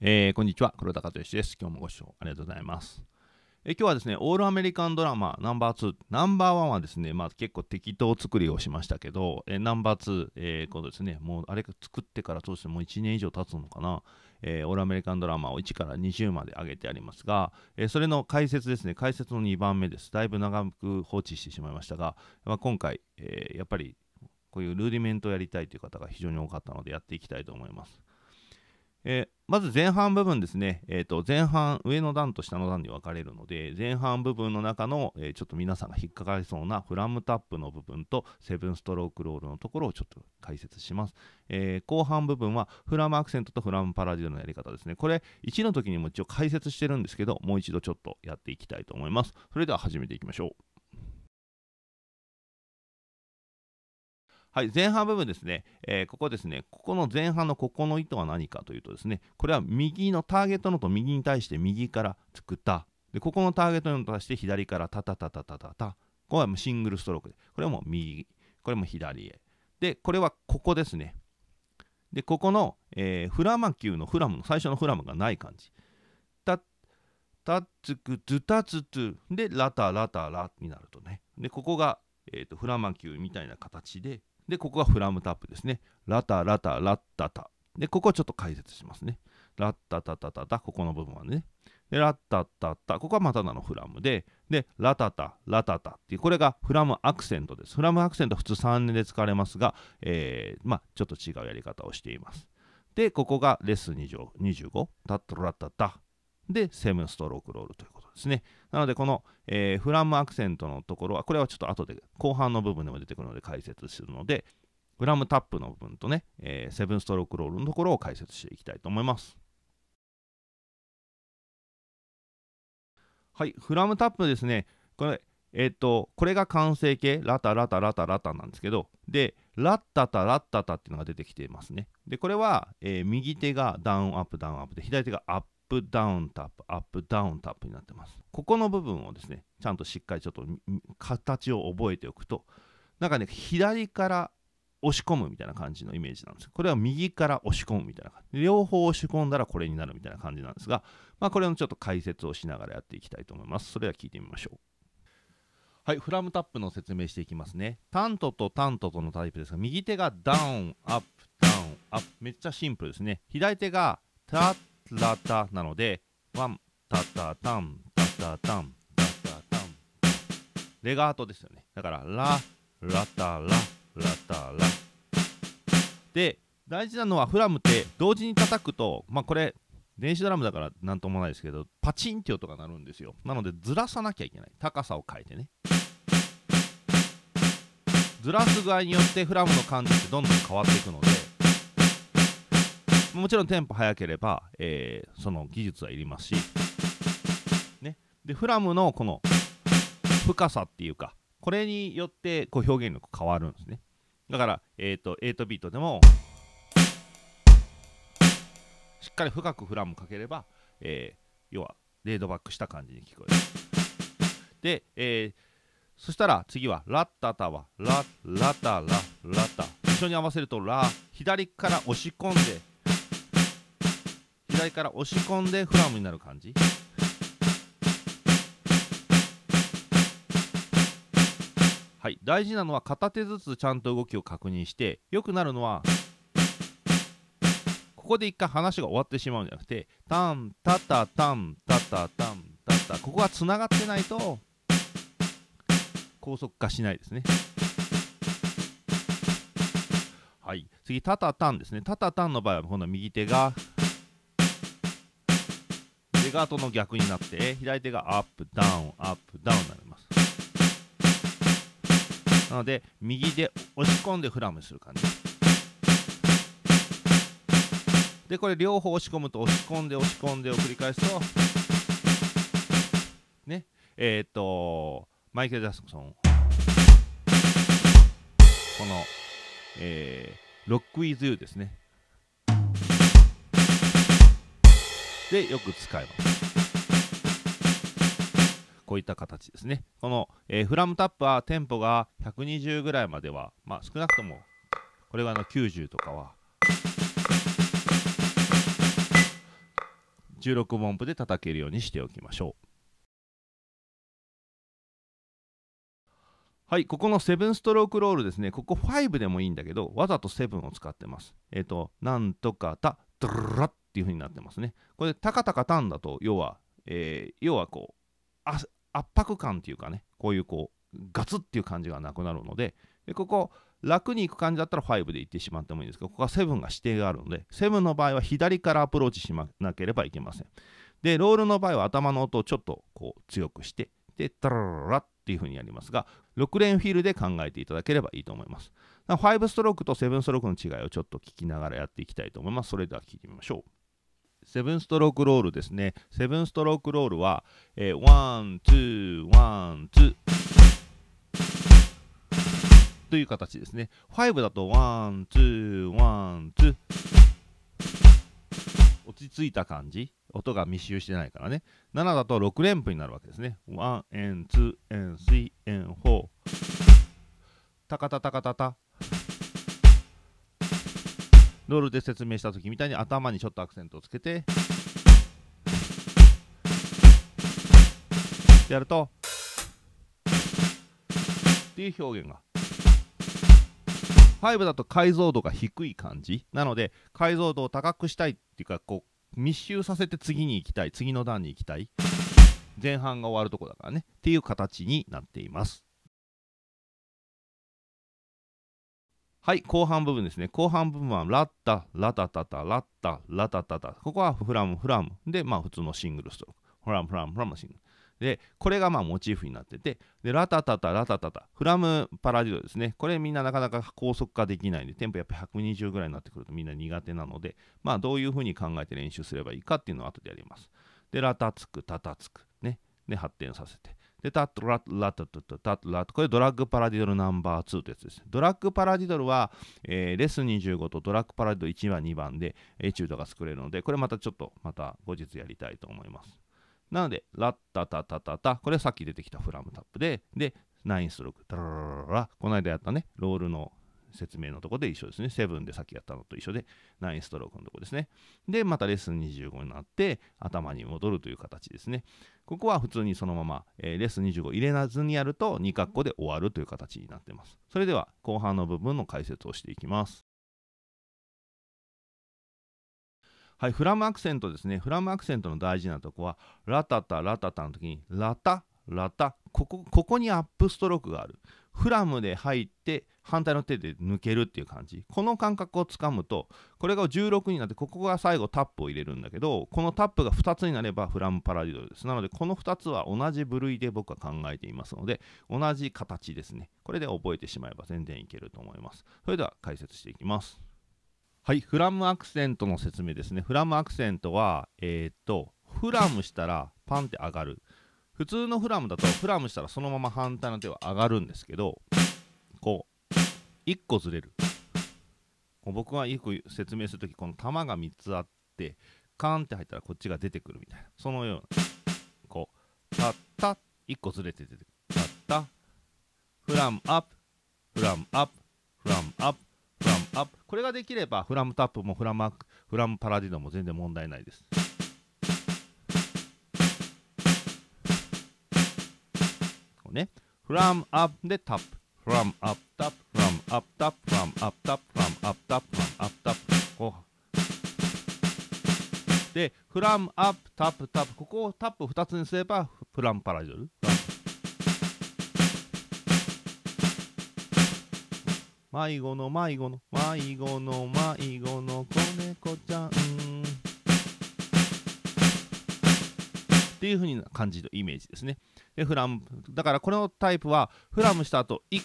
えー、こんにちは、黒田和義です。今日もご視聴ありがとうございます。えー、今日はですね、オールアメリカンドラマナンバー2、ナンバー1はですね、まあ、結構適当作りをしましたけど、えー、ナンバー2、えー、このですね、もうあれ作ってからそうしてもう1年以上経つのかな、えー、オールアメリカンドラマを1から20まで上げてありますが、えー、それの解説ですね、解説の2番目です。だいぶ長く放置してしまいましたが、まあ、今回、えー、やっぱりこういうルーディメントをやりたいという方が非常に多かったのでやっていきたいと思います。えーまず前半部分ですね、えー、と前半上の段と下の段に分かれるので前半部分の中の、えー、ちょっと皆さんが引っかかりそうなフラムタップの部分とセブンストロークロールのところをちょっと解説します、えー、後半部分はフラムアクセントとフラムパラディドのやり方ですねこれ1の時にも一応解説してるんですけどもう一度ちょっとやっていきたいと思いますそれでは始めていきましょうはい、前半部分ですね、えー、ここですね、ここの前半のここの糸は何かというとですね、これは右のターゲットのと右に対して右からつくた、でここのターゲットのと対して左からタタタタタタタ、これはシングルストロークで、これはもう右、これも左へ。で、これはここですね。で、ここの、えー、フラマ級のフラムの最初のフラムがない感じ。た、ッつく、ずたつつ、で、ラタラタラになるとね。で、ここが、えーと、とフラマ級みたいな形で、で、ここがフラムタップですね。ラタラタラッタタ。で、ここはちょっと解説しますね。ラッタタタタタ、ここの部分はね。で、ラッタタタ、ここはまただのフラムで、で、ラタタ、ラタタっていう、これがフラムアクセントです。フラムアクセントは普通3年で使われますが、えー、まあ、ちょっと違うやり方をしています。で、ここがレッスン25、タットラッタタ。で、セムストロークロールということですね。なので、この、えー、フラムアクセントのところは、これはちょっと後で、後半の部分でも出てくるので解説するので、フラムタップの部分とね、えー、セブンストロークロールのところを解説していきたいと思います。はい、フラムタップですね。これ、えっ、ー、と、これが完成形、ラタラタラタラタなんですけど、で、ラッタタラッタタっていうのが出てきていますね。で、これは、えー、右手がダウンアップダウンアップで、左手がアップダウンタップアップダウンタップになってますここの部分をですねちゃんとしっかりちょっと形を覚えておくとなんかね左から押し込むみたいな感じのイメージなんですこれは右から押し込むみたいな感じ両方押し込んだらこれになるみたいな感じなんですが、まあ、これのちょっと解説をしながらやっていきたいと思いますそれでは聞いてみましょうはい、フラムタップの説明していきますね。タントとタントとのタイプですが、右手がダウン、アップ、ダウン、アップ。めっちゃシンプルですね。左手がタッラタなのでワンタタタンタタタンタタタンレガートですよねだからララタララタラで大事なのはフラムって同時に叩くとまあこれ電子ドラムだから何ともないですけどパチンって音が鳴るんですよなのでずらさなきゃいけない高さを変えてねずらす具合によってフラムの感じってどんどん変わっていくのでもちろんテンポ速ければ、えー、その技術はいりますし、ね、でフラムのこの深さっていうかこれによってこう表現力変わるんですねだから、えーと、8ビートでもしっかり深くフラムかければ、えー、要はレードバックした感じに聞こえるで、えー、そしたら次はラッタタはラッラタララタ一緒に合わせるとラ左から押し込んで左から押し込んでフラムになる感じはい大事なのは片手ずつちゃんと動きを確認してよくなるのはここで一回話が終わってしまうんじゃなくてタンタタタンタタタンタタここがつながってないと高速化しないですねはい次タタタンですねタタタンの場合は今度は右手が手がとの逆になって左手がアップダウンアップダウンになりますなので右で押し込んでフラムする感じでこれ両方押し込むと押し込んで押し込んでを繰り返すとねえっ、とマイケル・ジャスクソンこの、えー、ロック・イズ・ユーですねでよく使いますこういった形ですねこの、えー、フラムタップはテンポが120ぐらいまでは、まあ、少なくともこれがの90とかは16音符で叩けるようにしておきましょうはい、ここの7ストロークロールですね、ここ5でもいいんだけど、わざと7を使ってます。えっ、ー、と、なんとかた、ドラッっていうふうになってますね。これ、たかたかンだと、要は、えー、要はこう、圧迫感っていうかね、こういうこう、ガツっていう感じがなくなるので、でここ、楽に行く感じだったら5で行ってしまってもいいんですけど、ここは7が指定があるので、7の場合は左からアプローチしなければいけません。で、ロールの場合は頭の音をちょっとこう強くして、で、タラララっていう風にやりますが、6連フィールで考えていただければいいと思います。5ストロークと7ストロークの違いをちょっと聞きながらやっていきたいと思います。それでは聞いてみましょう。セブンストロークロールですね。セブンストロークロールは、えー、ワン、ツー、ワン、ツー。という形ですね。5だと、ワン、ツー、ワン、ツー。落ち着いた感じ。音が密集してないからね。7だと6連符になるわけですね。ワン、エン、ツー、エン、スリー、エン、フォー。タカタタカタタ。ロールで説明した時みたいに頭にちょっとアクセントをつけてやるとっていう表現が5だと解像度が低い感じなので解像度を高くしたいっていうかこう密集させて次に行きたい次の段に行きたい前半が終わるとこだからねっていう形になっていますはい、後半部分ですね。後半部分は、ラッタ、ラタタタ、ラッタ、ラタタタ。ここはフラム、フラム。で、まあ、普通のシングルストローク。フラム、フラム、フラムのシングル。で、これがまあモチーフになってて、で、ラタタタ、ラタタタ、フラムパラディドですね。これみんななかなか高速化できないんで、テンポやっぱ120ぐらいになってくるとみんな苦手なので、まあどういうふうに考えて練習すればいいかっていうのを後でやります。で、ラタつく、タタつく、ね。で、発展させて。で、タットラットラットタットタットラット。これドラッグパラディドルナンバー2ってやつです。ドラッグパラディドルは、えー、レス25とドラッグパラディドル1番、2番でエチュードが作れるので、これまたちょっとまた後日やりたいと思います。なので、ラッタタタタタ、これはさっき出てきたフラムタップで、で、ナインストローク、タララララ、この間やったね、ロールの説明のとこで一緒ですね。7でさっきやったのと一緒で、9ストロークのとこですね。で、またレッスン25になって、頭に戻るという形ですね。ここは普通にそのまま、えー、レッスン25入れなずにやると、2括弧で終わるという形になっています。それでは、後半の部分の解説をしていきます。はい、フラムアクセントですね。フラムアクセントの大事なとこは、ラタタ、ラタタの時に、ラタ、ラタ、ここここにアップストロークがある。フラムで入って反対の手で抜けるっていう感じこの感覚をつかむとこれが16になってここが最後タップを入れるんだけどこのタップが2つになればフラムパラディドルですなのでこの2つは同じ部類で僕は考えていますので同じ形ですねこれで覚えてしまえば全然いけると思いますそれでは解説していきますはいフラムアクセントの説明ですねフラムアクセントはえー、っとフラムしたらパンって上がる普通のフラムだとフラムしたらそのまま反対の手は上がるんですけどこう1個ずれる僕はよく説明するときこの玉が3つあってカーンって入ったらこっちが出てくるみたいなそのようなこうたった1個ずれて出てくるたったフラムアップフラムアップフラムアップフラムアップこれができればフラムタップもフラムアップフラムパラディドも全然問題ないですこうね from up で tap from up tap from up tap from up tap from up tap from up tap こうで、フラムアップ、タップ、タップ、ここをタップ2つにすれば、フラムパラジョール。迷子の迷子の迷子の迷子の子猫ちゃん。っていうふうな感じのイメージですね。フラムだからこのタイプはフラムした後1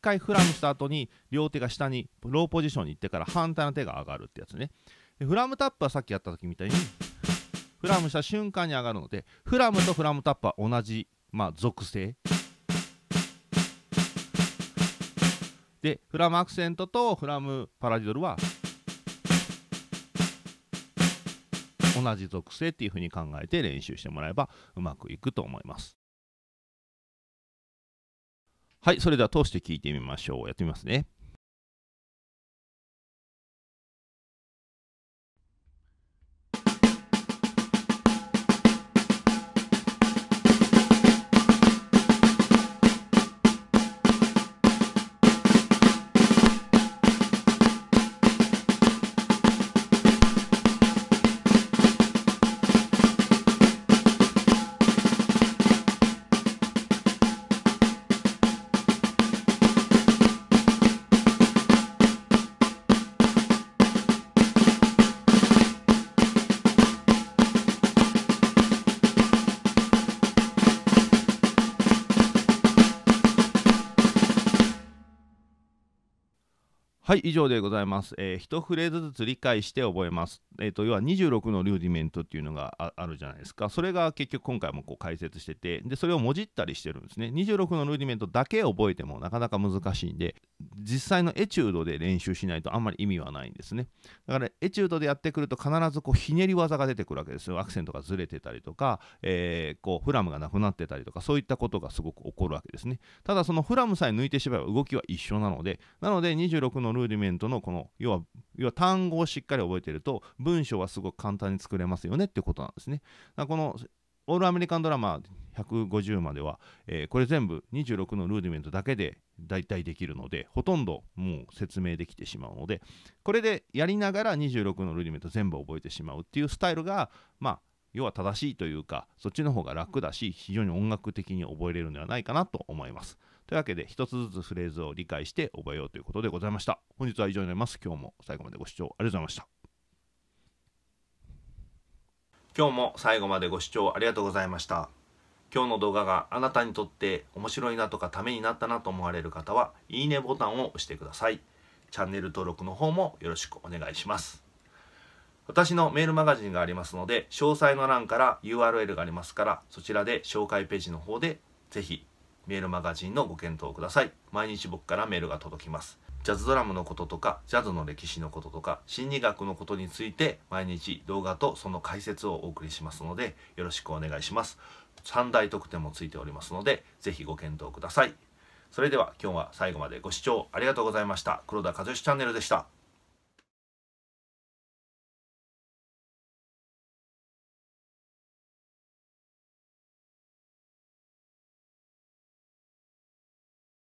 回フラムした後に両手が下にローポジションに行ってから反対の手が上がるってやつねフラムタップはさっきやった時みたいにフラムした瞬間に上がるのでフラムとフラムタップは同じ、まあ、属性でフラムアクセントとフラムパラディドルは同じ属性っていうふうに考えて練習してもらえばうまくいくと思います。はい、それでは通して聞いてみましょう。やってみますね。はい以上でございます、えー、一フレーズずつ理解して覚えます、えーと、要は26のルーディメントっていうのがあるじゃないですかそれが結局今回もこう解説しててでそれをもじったりしてるんですね26のルーディメントだけ覚えてもなかなか難しいんで実際のエチュードで練習しないとあんまり意味はないんですねだからエチュードでやってくると必ずこうひねり技が出てくるわけですよアクセントがずれてたりとか、えー、こうフラムがなくなってたりとかそういったことがすごく起こるわけですねただそのフラムさえ抜いてしまえば動きは一緒なのでなので26ののルーディメントのこの要は要は単語をしっかり覚えてると文章はすごく簡単に作れますよねってことなんですね。だこのオールアメリカンドラマ150までは、えー、これ全部26のルーディメントだけで大体できるのでほとんどもう説明できてしまうのでこれでやりながら26のルーディメント全部覚えてしまうっていうスタイルがまあ要は正しいというかそっちの方が楽だし非常に音楽的に覚えれるんではないかなと思います。というわけで、一つずつフレーズを理解して覚えようということでございました。本日は以上になります。今日も最後までご視聴ありがとうございました。今日も最後までご視聴ありがとうございました。今日の動画があなたにとって面白いなとかためになったなと思われる方は、いいねボタンを押してください。チャンネル登録の方もよろしくお願いします。私のメールマガジンがありますので、詳細の欄から URL がありますから、そちらで紹介ページの方でぜひメールマガジンのご検討ください毎日僕からメールが届きますジャズドラムのこととかジャズの歴史のこととか心理学のことについて毎日動画とその解説をお送りしますのでよろしくお願いします3大特典もついておりますので是非ご検討くださいそれでは今日は最後までご視聴ありがとうございました黒田和義チャンネルでした